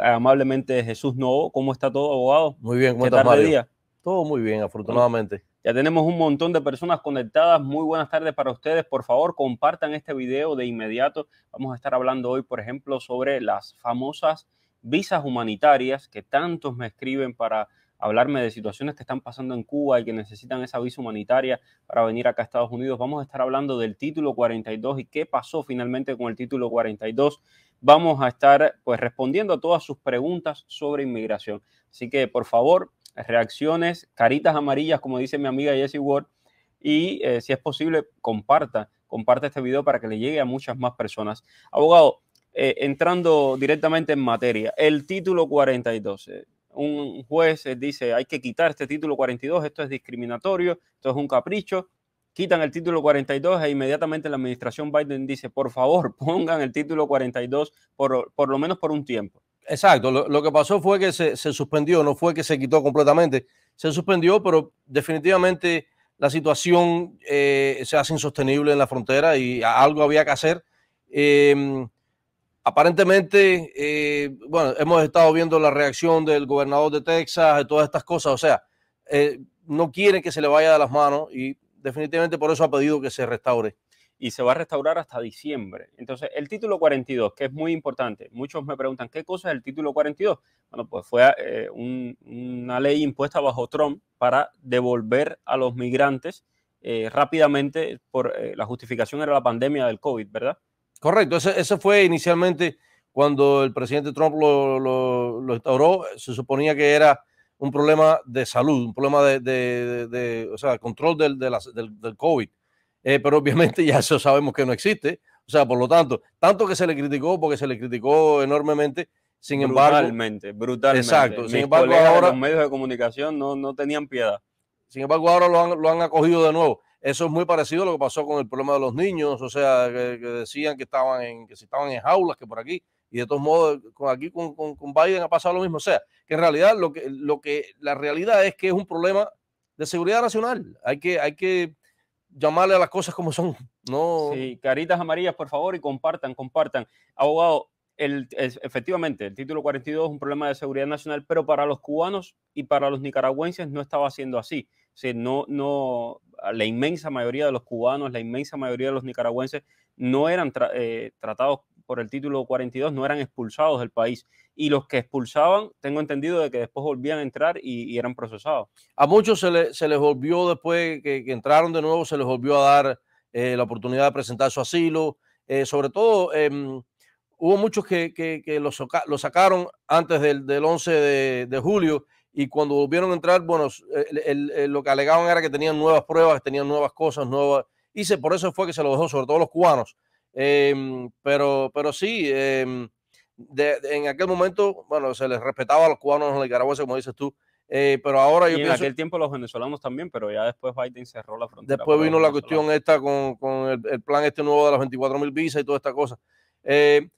amablemente Jesús Novo. ¿Cómo está todo, abogado? Muy bien, ¿cómo estás, Todo muy bien, afortunadamente. Ya tenemos un montón de personas conectadas. Muy buenas tardes para ustedes. Por favor, compartan este video de inmediato. Vamos a estar hablando hoy, por ejemplo, sobre las famosas visas humanitarias que tantos me escriben para hablarme de situaciones que están pasando en Cuba y que necesitan esa visa humanitaria para venir acá a Estados Unidos. Vamos a estar hablando del título 42 y qué pasó finalmente con el título 42. Vamos a estar pues respondiendo a todas sus preguntas sobre inmigración. Así que por favor, reacciones, caritas amarillas, como dice mi amiga Jessie Ward, y eh, si es posible, comparta, comparte este video para que le llegue a muchas más personas. Abogado, eh, entrando directamente en materia, el título 42 un juez dice hay que quitar este título 42, esto es discriminatorio, esto es un capricho, quitan el título 42 e inmediatamente la administración Biden dice, por favor, pongan el título 42 por, por lo menos por un tiempo. Exacto, lo, que pasó fue que se, suspendió, no fue que se quitó completamente, se suspendió, pero definitivamente la situación eh, se hace insostenible en la frontera y algo había que hacer. Em, aparentemente, eh, bueno, hemos estado viendo la reacción del gobernador de Texas, de todas estas cosas, o sea, eh, no quieren que se le vaya de las manos y definitivamente por eso ha pedido que se restaure. Y se va a restaurar hasta diciembre. Entonces, el título 42, que es muy importante, muchos me preguntan, ¿qué cosa es el título 42? Bueno, pues fue eh, una ley impuesta bajo Trump para devolver a los migrantes rápidamente, por la justificación era la pandemia del COVID, ¿verdad? Correcto, Ese fue inicialmente cuando el presidente Trump lo, instauró, se suponía que era un problema de salud, un problema de, o sea, control del, del, COVID. Eh, pero obviamente ya eso sabemos que no existe. O sea, por lo tanto, tanto que se le criticó, porque se le criticó enormemente, sin embargo... Brutalmente, brutalmente. Exacto. sin embargo, ahora... Los medios de comunicación no, no tenían piedad. Sin embargo, ahora lo lo han acogido de nuevo. Eso es muy parecido a lo que pasó con el problema de los niños, o sea, que, decían que estaban en, que si estaban en jaulas, que por aquí, y de todos modos, con, aquí con, con, Biden ha pasado lo mismo. O sea, que en realidad lo que, lo que la realidad es que es un problema de seguridad nacional. Hay que, hay que llamarle a las cosas como son. No... caritas amarillas, por favor, y compartan, compartan. Abogado, el, efectivamente, el título 42 es un problema de seguridad nacional, pero para los cubanos y para los nicaragüenses no estaba siendo así no, no, la inmensa mayoría de los cubanos, la inmensa mayoría de los nicaragüenses no eran eh, tratados por el título 42, no eran expulsados del país. Y los que expulsaban, tengo entendido de que después volvían a entrar y, eran procesados. A muchos se, les volvió después que, entraron de nuevo, se les volvió a dar eh, la oportunidad de presentar su asilo. Eh, sobre todo, em, hubo muchos que, que, los, sacaron antes del, 11 de, de julio y cuando volvieron a entrar, bueno, eh, eh, lo que alegaban era que tenían nuevas pruebas, tenían nuevas cosas, nuevas. Y por eso fue que se lo dejó, sobre todo los cubanos. Em, pero, pero sí, em, en aquel momento, bueno, se les respetaba a los cubanos, a los nicaragüenses, como dices tú. Eh, pero ahora yo y en aquel tiempo los venezolanos también, pero ya después Biden cerró la frontera. Después vino la cuestión esta con, el, plan este nuevo de las 24 mil visas y toda esta cosa. Eh,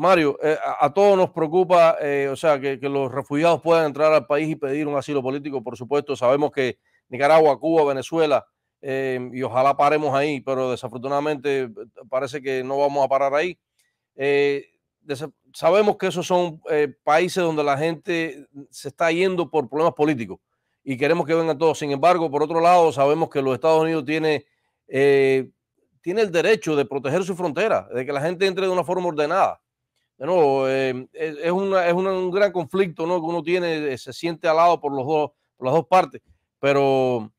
Mario, eh, a, todos nos preocupa, eh, o sea, que, los refugiados puedan entrar al país y pedir un asilo político, por supuesto, sabemos que Nicaragua, Cuba, Venezuela, eh, y ojalá paremos ahí, pero desafortunadamente parece que no vamos a parar ahí. sabemos que esos son países donde la gente se está yendo por problemas políticos y queremos que vengan todos. Sin embargo, por otro lado, sabemos que los Estados Unidos tiene tiene el derecho de proteger su frontera, de que la gente entre de una forma ordenada. No, em, e, es, un gran conflicto ¿no? que uno tiene, eh, se siente al lado por, los dos, por las dos partes, pero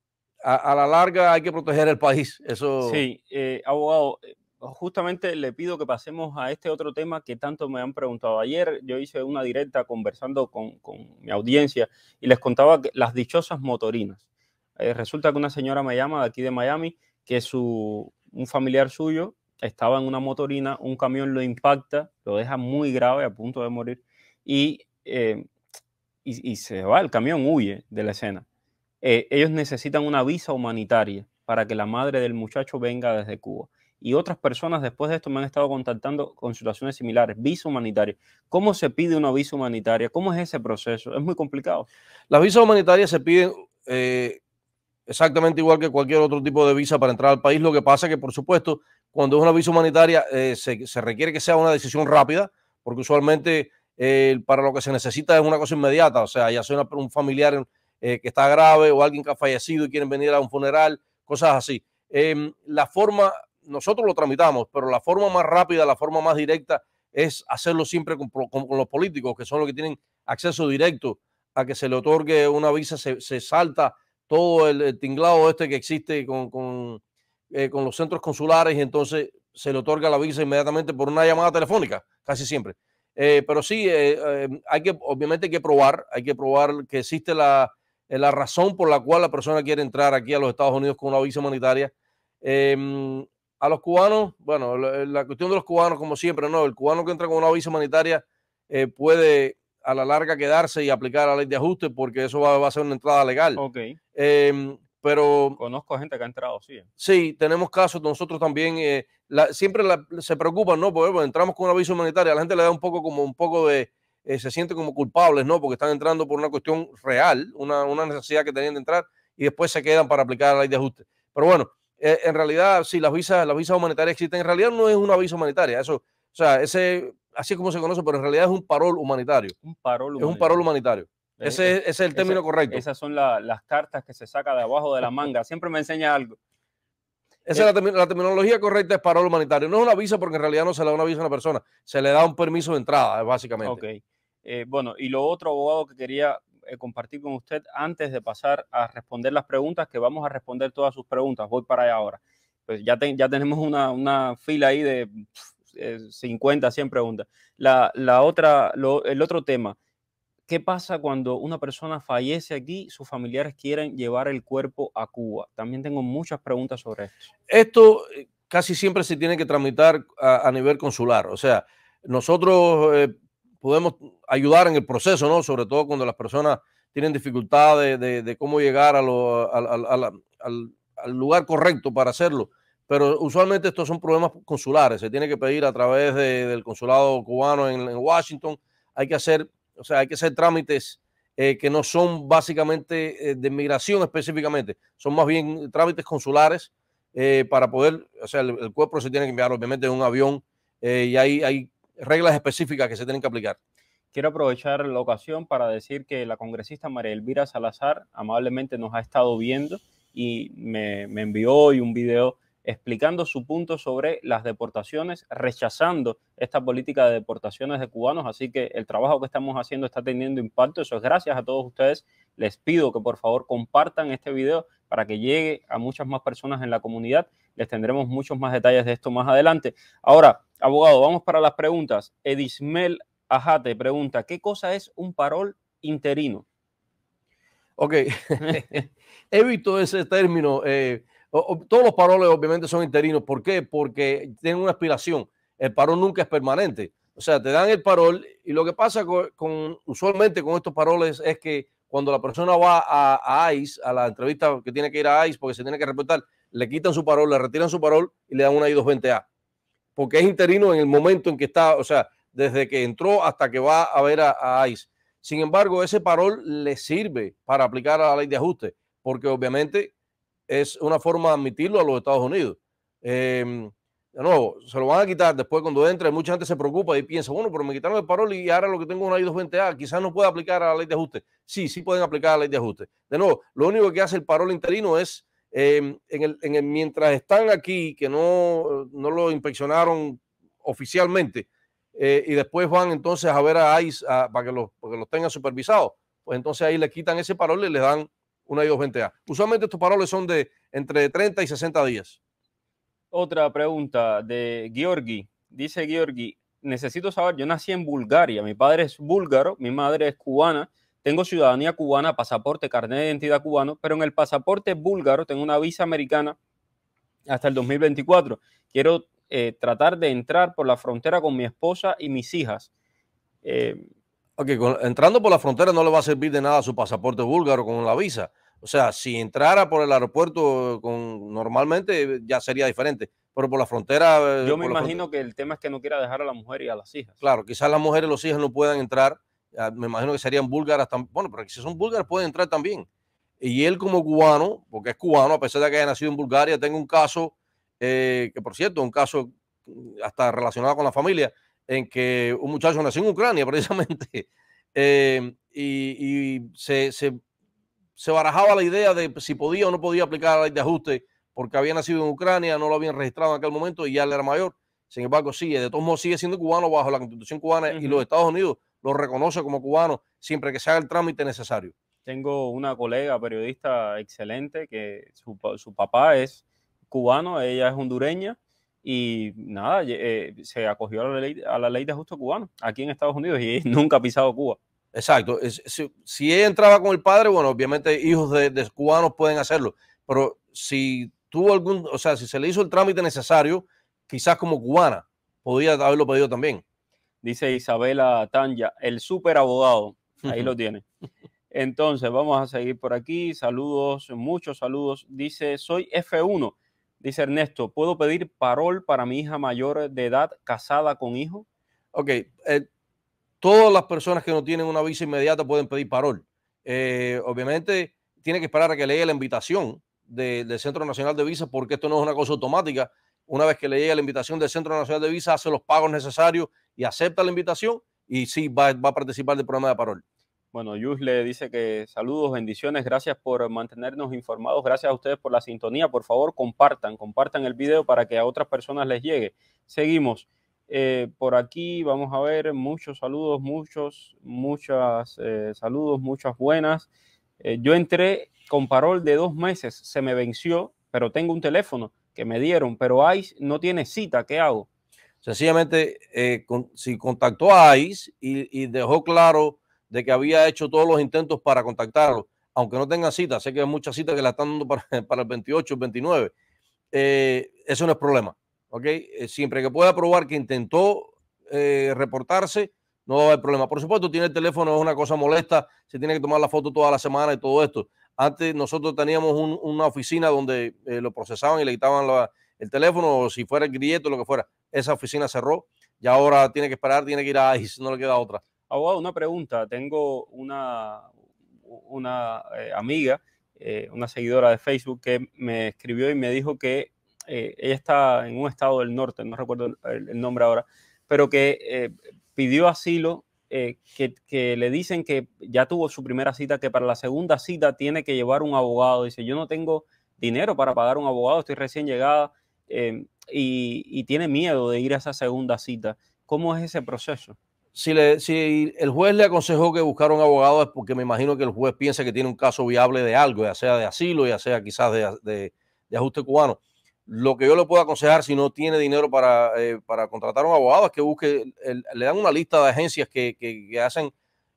a, la larga hay que proteger el país. Eso... Sí, eh, abogado, eh, justamente le pido que pasemos a este otro tema que tanto me han preguntado. Ayer yo hice una directa conversando con, mi audiencia y les contaba las dichosas motorinas. resulta que una señora me llama de aquí de Miami que es un familiar suyo estaba en una motorina, un camión lo impacta, lo deja muy grave, a punto de morir, y, eh, y, se va, el camión huye de la escena. Eh, ellos necesitan una visa humanitaria para que la madre del muchacho venga desde Cuba. Y otras personas después de esto me han estado contactando con situaciones similares, visa humanitaria. ¿Cómo se pide una visa humanitaria? ¿Cómo es ese proceso? Es muy complicado. Las visas humanitarias se piden eh, exactamente igual que cualquier otro tipo de visa para entrar al país. Lo que pasa es que, por supuesto, cuando es una visa humanitaria, eh, se, requiere que sea una decisión rápida, porque usualmente eh, para lo que se necesita es una cosa inmediata, o sea, ya sea un familiar eh, que está grave o alguien que ha fallecido y quieren venir a un funeral, cosas así. Em, la forma, nosotros lo tramitamos, pero la forma más rápida, la forma más directa es hacerlo siempre con, los políticos, que son los que tienen acceso directo a que se le otorgue una visa, se, se salta todo el, tinglado este que existe eh, con, los centros consulares y entonces se le otorga la visa inmediatamente por una llamada telefónica, casi siempre. Eh, pero sí, eh, hay que, obviamente hay que probar, hay que probar que existe la, razón por la cual la persona quiere entrar aquí a los Estados Unidos con una visa humanitaria. Em, a los cubanos, bueno, la, cuestión de los cubanos, como siempre, no, el cubano que entra con una visa humanitaria puede a la larga quedarse y aplicar la ley de ajuste porque eso va, a ser una entrada legal. Ok. Em, pero... Conozco gente que ha entrado, sí. Sí, tenemos casos, nosotros también, eh, siempre se preocupan, ¿no? Porque entramos con un aviso humanitaria, la gente le da un poco como un poco de, eh, se siente como culpables, ¿no? Porque están entrando por una cuestión real, una, necesidad que tenían de entrar y después se quedan para aplicar la ley de ajuste. Pero bueno, e, en realidad, sí, las visas, las visas humanitarias existen, en realidad no es una aviso humanitaria, eso, o sea, ese así como se conoce, pero en realidad es un parol humanitario. Un parol humanitario. Es un parol humanitario. Eh, eh, ese, es el término correcto. Esas son las cartas que se saca de abajo de la manga. Siempre me enseña algo. Esa es eh, la, terminología correcta es parol humanitario. No es una visa porque en realidad no se le da una visa a una persona, se le da un permiso de entrada, básicamente. Ok. bueno, y lo otro, abogado, que quería compartir con usted antes de pasar a responder las preguntas, que vamos a responder todas sus preguntas. Voy para allá ahora. Pues ya, tenemos una, fila ahí de 50, eh, 100 preguntas. La, otra, el otro tema, ¿qué pasa cuando una persona fallece aquí, sus familiares quieren llevar el cuerpo a Cuba? También tengo muchas preguntas sobre esto. Esto eh, casi siempre se tiene que tramitar a, nivel consular, o sea, nosotros eh, podemos ayudar en el proceso, ¿no? Sobre todo cuando las personas tienen dificultades de, cómo llegar al, lugar correcto para hacerlo pero usualmente estos son problemas consulares, se tiene que pedir a través del consulado cubano en, Washington, hay que hacer, o sea, hay que hacer trámites eh, que no son básicamente eh, de migración específicamente, son más bien trámites consulares eh, para poder, o sea, el, cuerpo se tiene que enviar obviamente en un avión y hay, hay reglas específicas que se tienen que aplicar. Quiero aprovechar la ocasión para decir que la congresista María Elvira Salazar amablemente nos ha estado viendo y me, me envió hoy un video explicando su punto sobre las deportaciones, rechazando esta política de deportaciones de cubanos. Así que el trabajo que estamos haciendo está teniendo impacto. Eso es gracias a todos ustedes. Les pido que por favor compartan este video para que llegue a muchas más personas en la comunidad. Les tendremos muchos más detalles de esto más adelante. Ahora, abogado, vamos para las preguntas. Edismel Ajate pregunta, ¿qué cosa es un parol interino? Ok, evito ese término. Eh, todos los paroles obviamente son interinos. ¿Por qué? Porque tienen una aspiración. El parol nunca es permanente. O sea, te dan el parol y lo que pasa con, usualmente con estos paroles es que cuando la persona va a, ICE, a la entrevista que tiene que ir a ICE porque se tiene que reportar, le quitan su parol, le retiran su parol y le dan una I-220A. Porque es interino en el momento en que está, o sea, desde que entró hasta que va a ver a, a ICE. Sin embargo, ese parol le sirve para aplicar a la ley de ajuste, porque obviamente es una forma de admitirlo a los Estados Unidos. Em, de nuevo, se lo van a quitar después cuando entre. Mucha gente se preocupa y piensa, bueno, pero me quitaron el parol y ahora lo que tengo es una I-220A. Quizás no pueda aplicar a la ley de ajuste. Sí, sí pueden aplicar a la ley de ajuste. De nuevo, lo único que hace el parol interino es, em, mientras están aquí, que no, no lo inspeccionaron oficialmente, eh, y después van entonces a ver a ICE para, que los, tengan supervisados, pues entonces ahí le quitan ese parol y le dan una i a Usualmente estos paroles son de entre 30 y 60 días. Otra pregunta de Georgi. Dice Georgi, necesito saber, yo nací en Bulgaria, mi padre es búlgaro, mi madre es cubana, tengo ciudadanía cubana, pasaporte, carnet de identidad cubano, pero en el pasaporte búlgaro tengo una visa americana hasta el 2024. Quiero eh, tratar de entrar por la frontera con mi esposa y mis hijas. Eh, entrando por la frontera no le va a servir de nada su pasaporte búlgaro con la visa. O sea, si entrara por el aeropuerto eh, con, normalmente eh, ya sería diferente, pero por la frontera... Eh, Yo me imagino que el tema es que no quiera dejar a la mujer y a las hijas. Claro, quizás las mujeres y los hijas no puedan entrar, ah, me imagino que serían búlgaras, bueno, pero si son búlgaras pueden entrar también. Y él como cubano, porque es cubano, a pesar de que haya nacido en Bulgaria, tengo un caso, que por cierto, un caso mm, hasta relacionado con la familia, en que un muchacho nació en Ucrania precisamente eh, y, se, barajaba la idea de si podía o no podía aplicar la ley de ajuste porque había nacido en Ucrania, no lo habían registrado en aquel momento y ya era mayor. Sin embargo, sigue, de todos modos sigue siendo cubano bajo la constitución cubana y los Estados Unidos lo reconoce como cubano siempre que se haga el trámite necesario. Tengo una colega periodista excelente que su papá es cubano, ella es hondureña y nada, eh, se acogió a la, ley, a la ley de ajuste cubano aquí en Estados Unidos y nunca ha pisado Cuba. Exacto. Si, ella entraba con el padre, bueno, obviamente hijos de, cubanos pueden hacerlo, pero si tuvo algún, o sea, si se le hizo el trámite necesario, quizás como cubana, podía haberlo pedido también. Dice Isabela Tanja el super abogado. Ahí lo tiene. Entonces, vamos a seguir por aquí. Saludos, muchos saludos. Dice, soy F1 Dice Ernesto, ¿puedo pedir parol para mi hija mayor de edad casada con hijo? Ok, eh, todas las personas que no tienen una visa inmediata pueden pedir parol. Eh, obviamente tiene que esperar a que le llegue la invitación del Centro Nacional de Visas porque esto no es una cosa automática. Una vez que le llegue la invitación del Centro Nacional de visa hace los pagos necesarios y acepta la invitación y sí va, va a participar del programa de parol. Bueno, Yus le dice que saludos, bendiciones, gracias por mantenernos informados, gracias a ustedes por la sintonía. Por favor, compartan, compartan el video para que a otras personas les llegue. Seguimos. Eh, por aquí vamos a ver muchos saludos, muchos, muchas eh, saludos, muchas buenas. Eh, yo entré con parol de dos meses, se me venció, pero tengo un teléfono que me dieron, pero Ais no tiene cita, ¿qué hago? Sencillamente, si contactó a ICE y, y dejó claro de que había hecho todos los intentos para contactarlo, aunque no tenga cita, sé que hay muchas citas que la están dando para, el 28, el 29, eh, eso no es problema, ¿ok? Eh, siempre que pueda probar que intentó eh, reportarse, no va a haber problema. Por supuesto, tiene el teléfono, es una cosa molesta, se tiene que tomar la foto toda la semana y todo esto. Antes nosotros teníamos una oficina donde lo procesaban y le quitaban el teléfono, o si fuera el o lo que fuera. Esa oficina cerró y ahora tiene que esperar, tiene que ir a si no le queda otra. Abogado, una pregunta. Tengo una, una eh, amiga, eh, una seguidora de Facebook, que me escribió y me dijo que eh, ella está en un estado del norte, no recuerdo el, nombre ahora, pero que pidió asilo, que, que, le dicen que ya tuvo su primera cita, que para la segunda cita tiene que llevar un abogado. Dice, yo no tengo dinero para pagar un abogado, estoy recién llegada y, y tiene miedo de ir a esa segunda cita. ¿Cómo es ese proceso? si, el juez le aconsejó que buscara un abogado es porque me imagino que el juez piensa que tiene un caso viable de algo, ya sea de asilo, ya sea quizás de, ajuste cubano. Lo que yo le puedo aconsejar si no tiene dinero para, eh, contratar un abogado es que busque, le dan una lista de agencias que, hacen,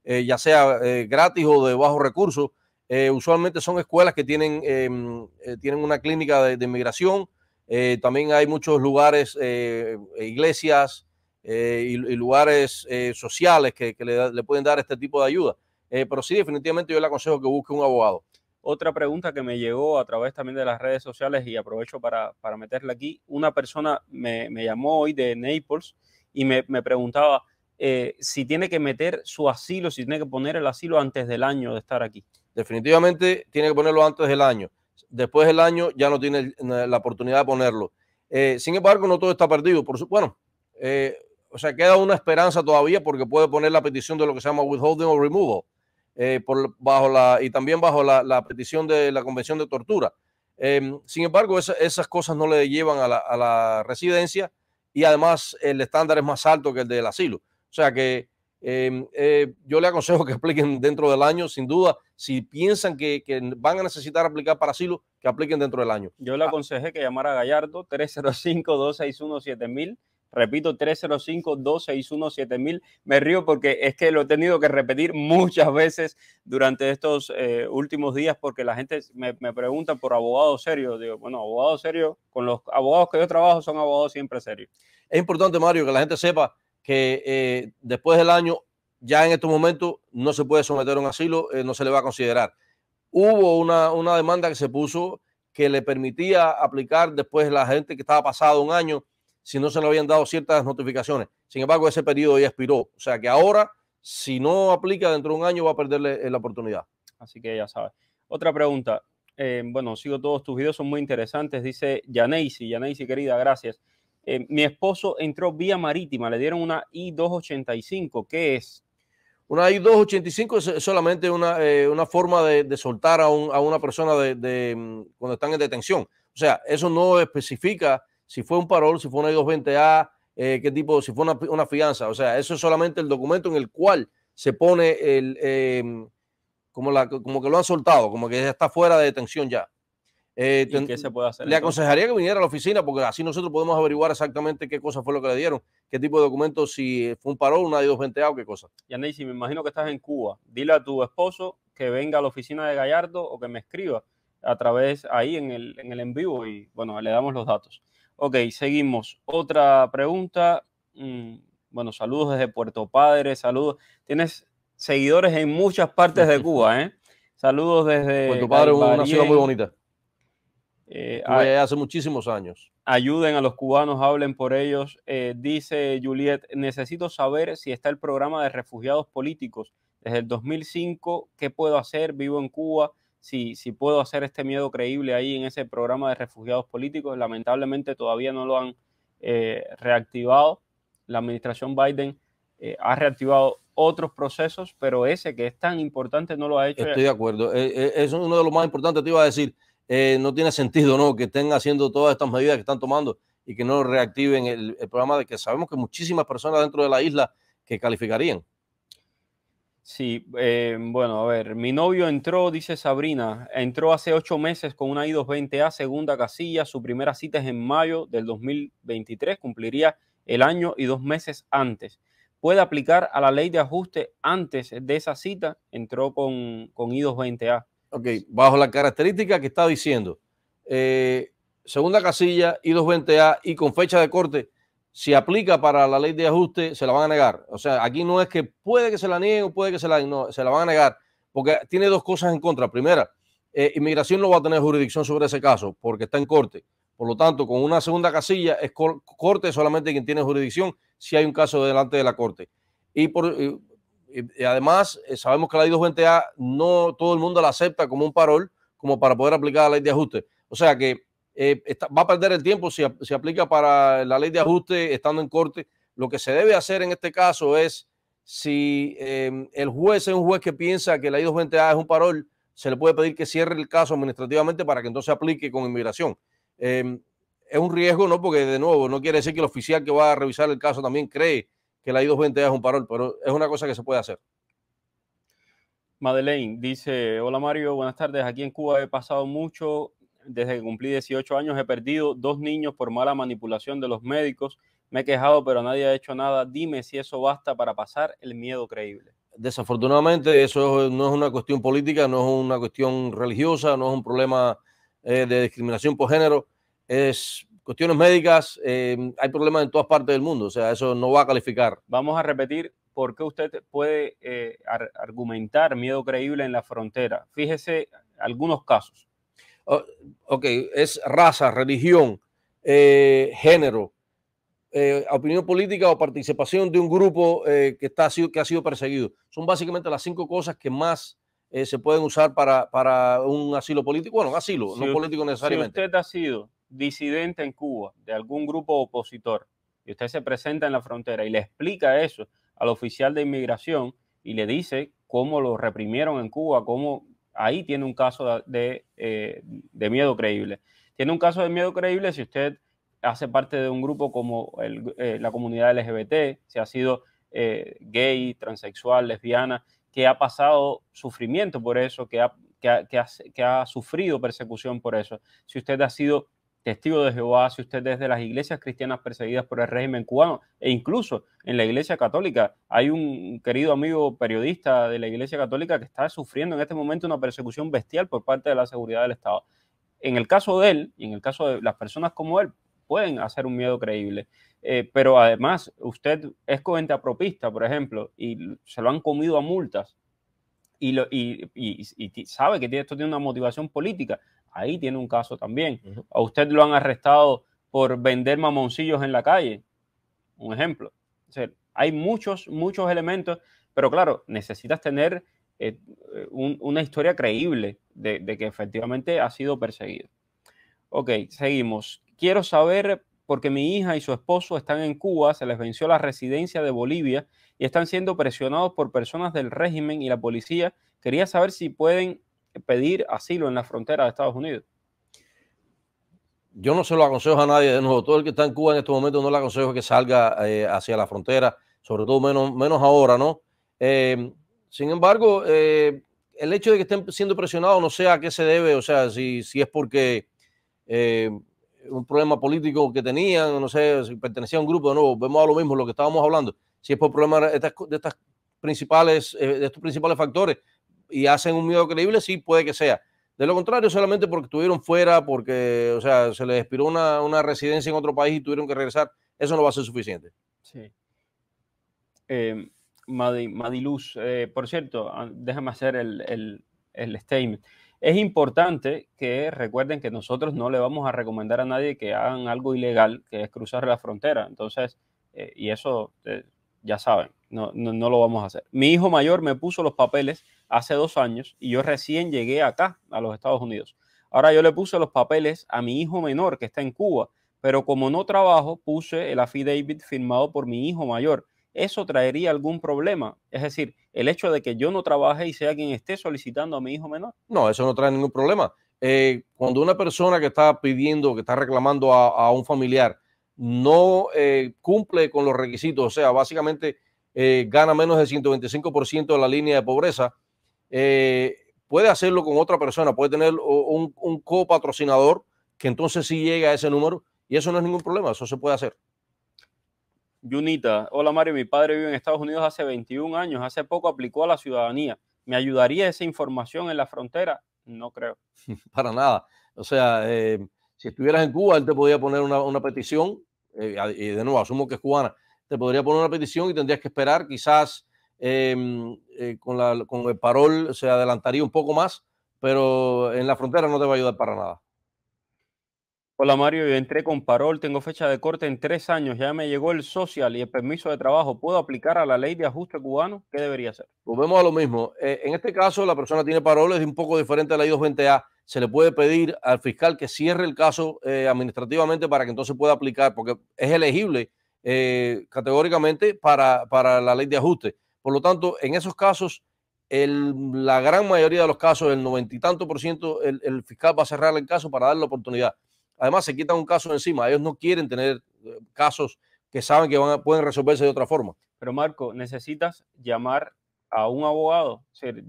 eh, ya sea eh, gratis o de bajos recursos. usualmente son escuelas que em, tienen, una clínica de, de inmigración. también hay muchos lugares, iglesias, eh, y, lugares eh, sociales que, le, pueden dar este tipo de ayuda. Eh, pero sí, definitivamente yo le aconsejo que busque un abogado. Otra pregunta que me llegó a través también de las redes sociales y aprovecho para, para meterla aquí. Una persona me, me llamó hoy de Naples y me, me preguntaba si tiene que meter su asilo, si tiene que poner el asilo antes del año de estar aquí. Definitivamente tiene que ponerlo antes del año. Después del año ya no tiene la oportunidad de ponerlo. sin embargo, no todo está perdido. Por bueno, o sea, queda una esperanza todavía porque puede poner la petición de lo que se llama withholding o removal eh, por, bajo la, y también bajo la, petición de la Convención de Tortura. Em, sin embargo, esas cosas no le llevan a la, a la, residencia y además el estándar es más alto que el del asilo. O sea que em, eh, yo le aconsejo que apliquen dentro del año, sin duda. Si piensan que, que van a necesitar aplicar para asilo, que apliquen dentro del año. Yo le ah. aconsejé que llamara a Gallardo 305-261-7000 Repito, 305-261-7000. Me río porque es que lo he tenido que repetir muchas veces durante estos eh, últimos días porque la gente me, pregunta por abogados serios. Digo, bueno, abogados serios, con los abogados que yo trabajo son abogados siempre serios. Es importante, Mario, que la gente sepa que eh, después del año, ya en estos momentos, no se puede someter a un asilo, eh, no se le va a considerar. Hubo una, una demanda que se puso que le permitía aplicar después la gente que estaba pasado un año si no se le habían dado ciertas notificaciones. Sin embargo, ese periodo ya expiró. O sea que ahora, si no aplica dentro de un año, va a perderle eh, la oportunidad. Así que ya sabes. Otra pregunta. Eh, bueno, sigo todos tus videos, son muy interesantes. Dice Yaneisi, Yaneisi querida, gracias. Eh, mi esposo entró vía marítima, le dieron una I-285. ¿Qué es? Una I-285 es solamente una, una forma de, soltar a, una persona mm, cuando están en detención. O sea, eso no especifica si fue un parol, si fue una I-220A, eh, qué tipo, si fue una, fianza. O sea, eso es solamente el documento en el cual se pone el, em, como, la, como que lo han soltado, como que ya está fuera de detención ya. Eh, qué se puede hacer? Le aconsejaría que viniera a la oficina porque así nosotros podemos averiguar exactamente qué cosa fue lo que le dieron, qué tipo de documento, si fue un parol, una I-220A o qué cosa. Y si me imagino que estás en Cuba, dile a tu esposo que venga a la oficina de Gallardo o que me escriba a través ahí en el en, el en vivo y bueno, le damos los datos. Ok, seguimos. Otra pregunta. Mm, bueno, saludos desde Puerto Padre, saludos. Tienes seguidores en muchas partes de Cuba, ¿eh? Saludos desde. Puerto Padre es una ciudad muy bonita. Eh, hace muchísimos años. Ayuden a los cubanos, hablen por ellos. Eh, dice Juliet, necesito saber si está el programa de refugiados políticos. Desde el 2005, ¿qué puedo hacer? Vivo en Cuba, si, puedo hacer este miedo creíble ahí en ese programa de refugiados políticos. Lamentablemente todavía no lo han eh, reactivado. La administración Biden eh, ha reactivado otros procesos, pero ese que es tan importante no lo ha hecho. Estoy de acuerdo. Eh, es uno de los más importantes, te iba a decir. no tiene sentido, ¿no? Que estén haciendo todas estas medidas que están tomando y que no reactiven el, el programa de que sabemos que muchísimas personas dentro de la isla que calificarían. Sí, eh, bueno, a ver, mi novio entró, dice Sabrina, entró hace ocho meses con una I220A segunda casilla, su primera cita es en mayo del 2023, cumpliría el año y dos meses antes. ¿Puede aplicar a la ley de ajuste antes de esa cita? Entró con, con I220A. Ok, bajo la característica que está diciendo, eh, segunda casilla, I220A y con fecha de corte, si aplica para la ley de ajuste, se la van a negar. O sea, aquí no es que puede que se la nieguen o puede que se la no, se la van a negar, porque tiene dos cosas en contra. Primera, eh, inmigración no va a tener jurisdicción sobre ese caso porque está en corte. Por lo tanto, con una segunda casilla es corte solamente quien tiene jurisdicción si hay un caso delante de la corte. Y, por, además, eh, sabemos que la ley 220A no todo el mundo la acepta como un parol, como para poder aplicar la ley de ajuste. O sea que eh, va a perder el tiempo si, se aplica para la ley de ajuste estando en corte. Lo que se debe hacer en este caso es, si em, el juez es un juez que piensa que la I-220A es un parol, se le puede pedir que cierre el caso administrativamente para que entonces aplique con inmigración. Em, es un riesgo, ¿no? Porque de nuevo, no quiere decir que el oficial que va a revisar el caso también cree que la I-220A es un parol, pero es una cosa que se puede hacer. Madeleine dice, hola Mario, buenas tardes. Aquí en Cuba he pasado mucho desde que cumplí 18 años he perdido dos niños por mala manipulación de los médicos. Me he quejado, pero nadie ha hecho nada. Dime si eso basta para pasar el miedo creíble. Desafortunadamente, eso no es una cuestión política, no es una cuestión religiosa, no es un problema eh, de discriminación por género. Es cuestiones médicas, em, hay problemas en todas partes del mundo, o sea, eso no va a calificar. Vamos a repetir por qué usted puede eh, argumentar miedo creíble en la frontera. Fíjese algunos casos. Oh, ok, es raza, religión, eh, género, eh, opinión política o participación de un grupo eh, que, está, que ha sido perseguido. Son básicamente las cinco cosas que más se pueden usar para, un asilo político. Bueno, asilo, no político necesariamente. Si usted ha sido disidente en Cuba de algún grupo opositor y usted se presenta en la frontera y le explica eso al oficial de inmigración y le dice cómo lo reprimieron en Cuba, cómo ahí tiene un caso eh, de, miedo creíble. Tiene un caso de miedo creíble si usted hace parte de un grupo como eh, la comunidad LGBT, si ha sido eh, gay, transexual, lesbiana, que ha pasado sufrimiento por eso, que ha sufrido persecución por eso. Si usted ha sido testigo de Jehová, si usted desde de las iglesias cristianas perseguidas por el régimen cubano, e incluso en la iglesia católica, hay un querido amigo periodista de la iglesia católica que está sufriendo en este momento una persecución bestial por parte de la seguridad del Estado. En el caso de él, y en el caso de las personas como él, pueden hacer un miedo creíble. Eh, pero además, usted es apropista por ejemplo, y se lo han comido a multas y, lo, y, y, sabe que esto tiene una motivación política ahí tiene un caso también. A usted lo han arrestado por vender mamoncillos en la calle, un ejemplo. hay muchos, muchos elementos, pero claro, necesitas tener eh, una historia creíble de, de, que efectivamente ha sido perseguido. Ok, seguimos. Quiero saber, porque mi hija y su esposo están en Cuba, se les venció la residencia de Bolivia y están siendo presionados por personas del régimen y la policía. Quería saber si pueden pedir asilo en la frontera de Estados Unidos? Yo no se lo aconsejo a nadie de nuevo. Todo el que está en Cuba en estos momentos no le aconsejo que salga eh, hacia la frontera, sobre todo menos, menos ahora, ¿no? Eh, sin embargo, eh, el hecho de que estén siendo presionados no sé a qué se debe, o sea, si, si es porque un problema político que tenían, no sé, si pertenecía a un grupo, de nuevo, vemos a lo mismo, lo que estábamos hablando, si es por problemas de estas principales, de estos principales factores, y hacen un miedo creíble, sí puede que sea. De lo contrario, solamente porque estuvieron fuera, porque, o sea, se les expiró una, residencia en otro país y tuvieron que regresar, eso no va a ser suficiente. Sí. Em, Madiluz, eh, por cierto, ah, déjame hacer el, statement. Es importante que recuerden que nosotros no le vamos a recomendar a nadie que hagan algo ilegal, que es cruzar la frontera. Entonces, eh, y eso eh, ya saben, no, no, lo vamos a hacer. Mi hijo mayor me puso los papeles hace dos años y yo recién llegué acá, a los Estados Unidos. Ahora yo le puse los papeles a mi hijo menor que está en Cuba, pero como no trabajo, puse el affidavit firmado por mi hijo mayor. Eso traería algún problema. Es decir, el hecho de que yo no trabaje y sea quien esté solicitando a mi hijo menor. No, eso no trae ningún problema. Eh, cuando una persona que está pidiendo, que está reclamando a, un familiar, no eh, cumple con los requisitos, o sea, básicamente eh, gana menos del 125% de la línea de pobreza, eh, puede hacerlo con otra persona, puede tener un, copatrocinador que entonces sí llega a ese número y eso no es ningún problema, eso se puede hacer. Yunita, hola Mario, mi padre vive en Estados Unidos hace 21 años, hace poco aplicó a la ciudadanía. ¿Me ayudaría esa información en la frontera? No creo. Para nada. O sea, eh, si estuvieras en Cuba, él te podría poner una, petición, eh, y de nuevo, asumo que es cubana, te podría poner una petición y tendrías que esperar quizás Em, eh, con, la, el parol se adelantaría un poco más, pero en la frontera no te va a ayudar para nada. Hola Mario, yo entré con parol, tengo fecha de corte en tres años, ya me llegó el social y el permiso de trabajo. ¿Puedo aplicar a la ley de ajuste cubano? ¿Qué debería hacer? Volvemos a lo mismo. Eh, en este caso, la persona tiene parol, es un poco diferente a la ley 220A. Se le puede pedir al fiscal que cierre el caso eh, administrativamente para que entonces pueda aplicar, porque es elegible categóricamente para la ley de ajuste. Por lo tanto, en esos casos, la gran mayoría de los casos, el noventa y tanto por ciento, el, fiscal va a cerrar el caso para darle la oportunidad. Además, se quitan un caso encima. Ellos no quieren tener eh, casos que saben que pueden resolverse de otra forma. Pero Marco, necesitas llamar a un abogado.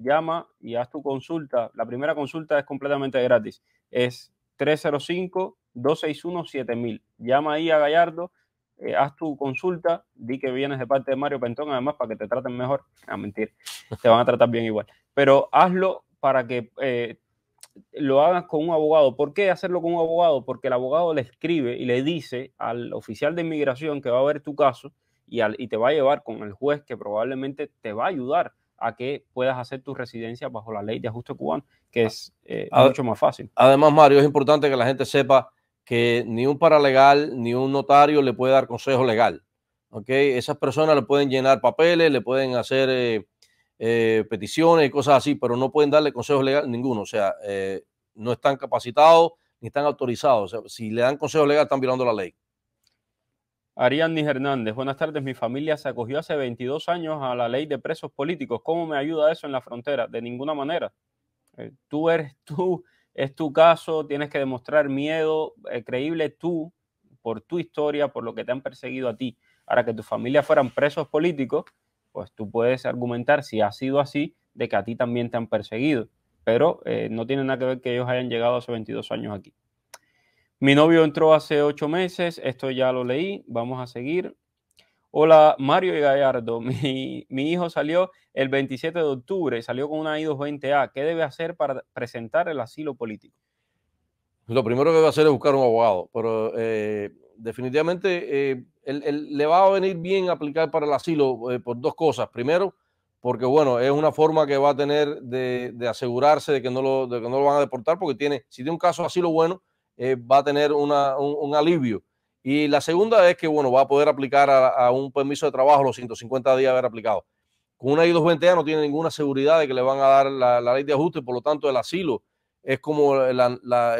llama y haz tu consulta. La primera consulta es completamente gratis. Es 305-261-7000. Llama ahí a Gallardo eh, haz tu consulta, di que vienes de parte de Mario Pentón, además, para que te traten mejor. a ah, mentir, te van a tratar bien igual. Pero hazlo para que eh, lo hagas con un abogado. ¿Por qué hacerlo con un abogado? Porque el abogado le escribe y le dice al oficial de inmigración que va a ver tu caso y, te va a llevar con el juez que probablemente te va a ayudar a que puedas hacer tu residencia bajo la ley de ajuste cubano, que ah, es eh, ah, mucho más fácil. Además, Mario, es importante que la gente sepa que ni un paralegal ni un notario le puede dar consejo legal. ¿okay? Esas personas le pueden llenar papeles, le pueden hacer eh, eh, peticiones y cosas así, pero no pueden darle consejo legal ninguno. O sea, eh, no están capacitados ni están autorizados. si le dan consejo legal están violando la ley. Ariadne Hernández, buenas tardes. Mi familia se acogió hace 22 años a la ley de presos políticos. ¿Cómo me ayuda eso en la frontera? De ninguna manera. tú eres tú es tu caso, tienes que demostrar miedo eh, creíble tú por tu historia, por lo que te han perseguido a ti. Ahora que tu familia fueran presos políticos, pues tú puedes argumentar, si ha sido así, de que a ti también te han perseguido. Pero eh, no tiene nada que ver que ellos hayan llegado hace 22 años aquí. Mi novio entró hace 8 meses, esto ya lo leí, vamos a seguir. Hola, Mario y Gallardo. Mi, hijo salió el 27 de octubre, salió con una I220A. ¿Qué debe hacer para presentar el asilo político? Lo primero que debe hacer es buscar un abogado, pero eh, definitivamente eh, le va a venir bien aplicar para el asilo eh, por dos cosas. Primero, porque bueno, es una forma que va a tener de, asegurarse de que, no lo, de que no lo van a deportar, porque tiene, si tiene un caso de asilo bueno, va a tener un alivio y la segunda es que, bueno, va a poder aplicar a, un permiso de trabajo los 150 días de haber aplicado. Con una i 220 no tiene ninguna seguridad de que le van a dar la, ley de ajuste y por lo tanto el asilo es como la,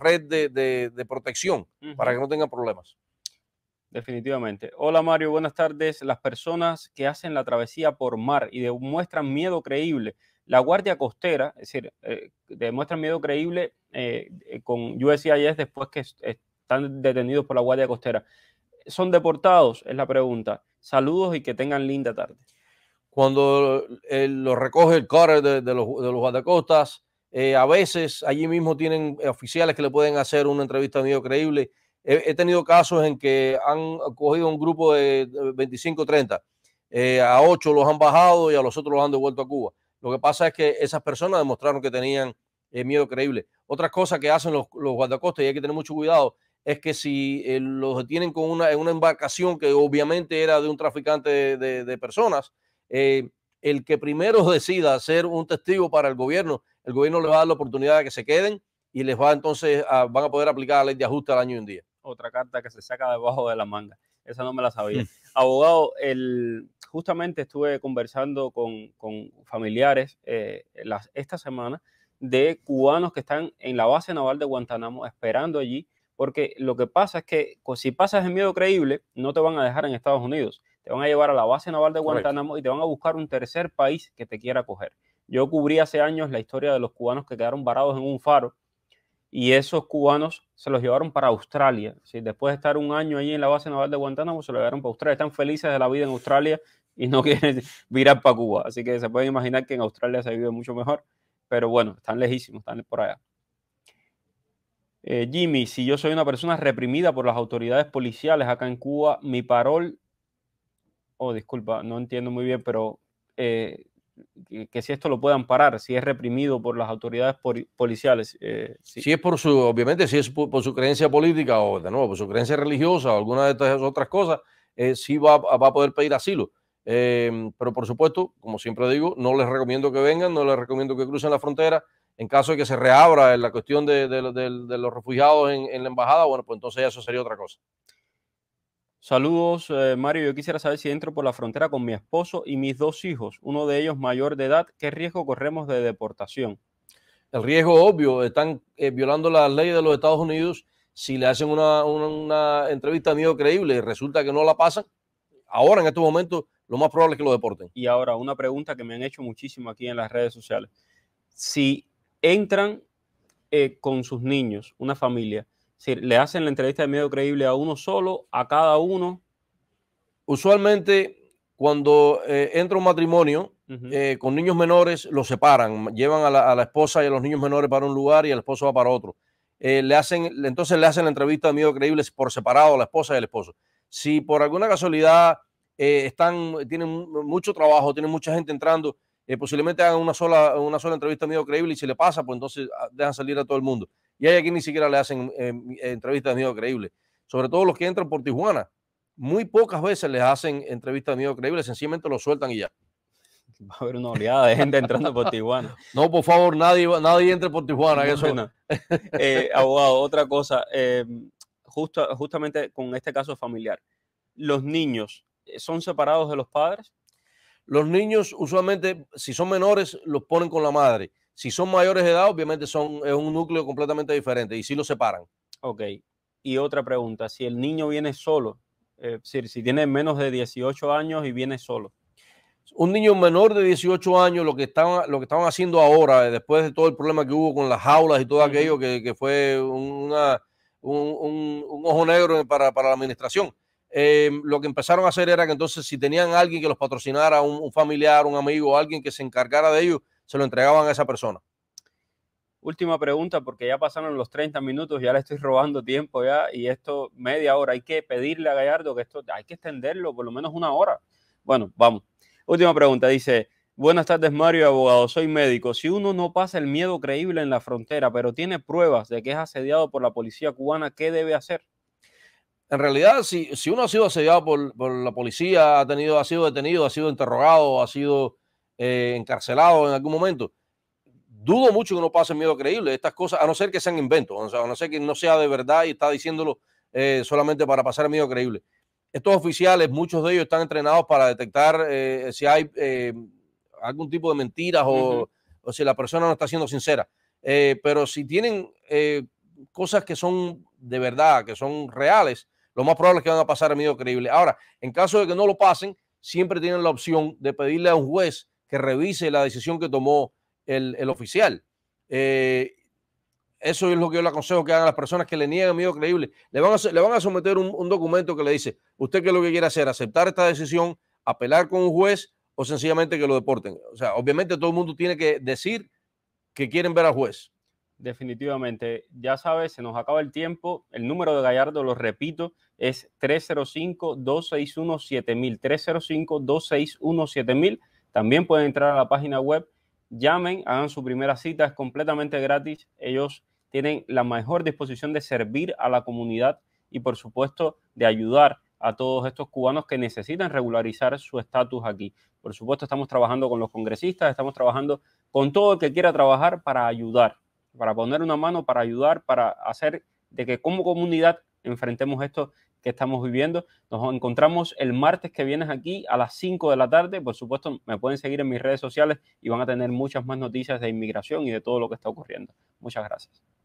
red de, protección para que no tengan problemas. Definitivamente. Hola Mario, buenas tardes. Las personas que hacen la travesía por mar y demuestran miedo creíble, la Guardia Costera, es decir, eh, demuestran miedo creíble eh, eh con USCIS después que están detenidos por la Guardia Costera. ¿Son deportados? Es la pregunta. Saludos y que tengan linda tarde. Cuando eh, los recoge el correo de, los, de los guardacostas, eh, a veces allí mismo tienen oficiales que le pueden hacer una entrevista miedo creíble. He, tenido casos en que han cogido un grupo de 25 30. Eh, a ocho los han bajado y a los otros los han devuelto a Cuba. Lo que pasa es que esas personas demostraron que tenían miedo creíble. Otra cosa que hacen los, los guardacostas, y hay que tener mucho cuidado, es que si eh, los detienen con una, en una embarcación que obviamente era de un traficante de, personas, eh, el que primero decida ser un testigo para el gobierno, el gobierno les va a dar la oportunidad de que se queden y les va entonces a, van a poder aplicar la ley de ajuste al año y día. Otra carta que se saca debajo de la manga. Esa no me la sabía. Hmm. Abogado, el, justamente estuve conversando con, familiares eh, esta semana de cubanos que están en la base naval de Guantánamo esperando allí porque lo que pasa es que si pasas el miedo creíble, no te van a dejar en Estados Unidos. Te van a llevar a la base naval de Guantánamo y te van a buscar un tercer país que te quiera coger. Yo cubrí hace años la historia de los cubanos que quedaron varados en un faro y esos cubanos se los llevaron para Australia. ¿sí? Después de estar un año ahí en la base naval de Guantánamo, se los llevaron para Australia. Están felices de la vida en Australia y no quieren virar para Cuba. Así que se pueden imaginar que en Australia se vive mucho mejor. Pero bueno, están lejísimos, están por allá. Eh, Jimmy, si yo soy una persona reprimida por las autoridades policiales acá en Cuba, mi parol, oh, disculpa, no entiendo muy bien, pero eh, que, si esto lo puedan parar, si es reprimido por las autoridades policiales. Eh, si. es por su, obviamente, si es por, su creencia política o de nuevo por su creencia religiosa o alguna de estas otras cosas, sí va, a poder pedir asilo. pero por supuesto, como siempre digo, no les recomiendo que vengan, no les recomiendo que crucen la frontera, en caso de que se reabra la cuestión de, los refugiados en, la embajada, bueno, pues entonces eso sería otra cosa. Saludos, eh, Mario. Yo quisiera saber si entro por la frontera con mi esposo y mis dos hijos, uno de ellos mayor de edad, ¿qué riesgo corremos de deportación? El riesgo obvio, están eh, violando la ley de los Estados Unidos. Si le hacen una, entrevista a creíble y resulta que no la pasan, ahora en estos momentos lo más probable es que lo deporten. Y ahora una pregunta que me han hecho muchísimo aquí en las redes sociales. Si entran eh, con sus niños, una familia. Si le hacen la entrevista de miedo creíble a uno solo, a cada uno. Usualmente, cuando eh, entra un matrimonio eh, con niños menores, los separan, llevan a la, esposa y a los niños menores para un lugar y el esposo va para otro. le hacen, entonces le hacen la entrevista de miedo creíble por separado a la esposa y al esposo. Si por alguna casualidad están, tienen mucho trabajo, tienen mucha gente entrando eh, posiblemente hagan una sola, una sola entrevista miedo creíble y si le pasa, pues entonces ah, dejan salir a todo el mundo. Y hay aquí ni siquiera le hacen entrevistas eh, eh, entrevistas miedo creíble, sobre todo los que entran por Tijuana. Muy pocas veces les hacen entrevistas miedo creíble sencillamente lo sueltan y ya. Va a haber una oleada de gente entrando por Tijuana. No, por favor, nadie, nadie entre por Tijuana. eso. abogado, otra cosa, em, justo, justamente con este caso familiar. Los niños son separados de los padres los niños usualmente, si son menores, los ponen con la madre. Si son mayores de edad, obviamente son, es un núcleo completamente diferente y si los separan. Ok. Y otra pregunta, si el niño viene solo, eh, si, tiene menos de 18 años y viene solo. Un niño menor de 18 años, lo que estaban, lo que estaban haciendo ahora, eh, después de todo el problema que hubo con las jaulas y todo aquello, que, fue un, ojo negro para la administración, Em, lo que empezaron a hacer era que entonces si tenían alguien que los patrocinara, un, familiar, un amigo, alguien que se encargara de ellos, se lo entregaban a esa persona. Última pregunta, porque ya pasaron los 30 minutos, ya le estoy robando tiempo ya, y esto media hora, hay que pedirle a Gallardo que esto, hay que extenderlo por lo menos una hora. Bueno, vamos. Última pregunta, dice, buenas tardes Mario, abogado, soy médico. Si uno no pasa el miedo creíble en la frontera, pero tiene pruebas de que es asediado por la policía cubana, ¿qué debe hacer? en realidad, si, uno ha sido asediado por, la policía, ha, tenido, ha sido detenido, ha sido interrogado, ha sido eh, encarcelado en algún momento, dudo mucho que uno pase miedo creíble. Estas cosas, a no ser que sean inventos, a no ser que no sea de verdad y está diciéndolo eh, solamente para pasar miedo creíble. Estos oficiales, muchos de ellos están entrenados para detectar eh, si hay algún tipo de mentiras o, o, si la persona no está siendo sincera. pero si tienen cosas que son de verdad, que son reales, lo más probable es que van a pasar a miedo creíble. Ahora, en caso de que no lo pasen, siempre tienen la opción de pedirle a un juez que revise la decisión que tomó el, oficial. Eh, eso es lo que yo le aconsejo que hagan a las personas que le niegan miedo creíble. Le van a, le van a someter un, un, documento que le dice, usted qué es lo que quiere hacer, aceptar esta decisión, apelar con un juez o sencillamente que lo deporten. O sea, obviamente todo el mundo tiene que decir que quieren ver al juez definitivamente. Ya sabes, se nos acaba el tiempo. El número de Gallardo, lo repito, es 305-261-7000. 305-261-7000. También pueden entrar a la página web, llamen, hagan su primera cita, es completamente gratis. Ellos tienen la mejor disposición de servir a la comunidad y, por supuesto, de ayudar a todos estos cubanos que necesitan regularizar su estatus aquí. Por supuesto, estamos trabajando con los congresistas, estamos trabajando con todo el que quiera trabajar para ayudar para poner una mano, para ayudar, para hacer de que como comunidad enfrentemos esto que estamos viviendo. Nos encontramos el martes que vienes aquí a las 5 de la tarde. Por supuesto, me pueden seguir en mis redes sociales y van a tener muchas más noticias de inmigración y de todo lo que está ocurriendo. Muchas gracias.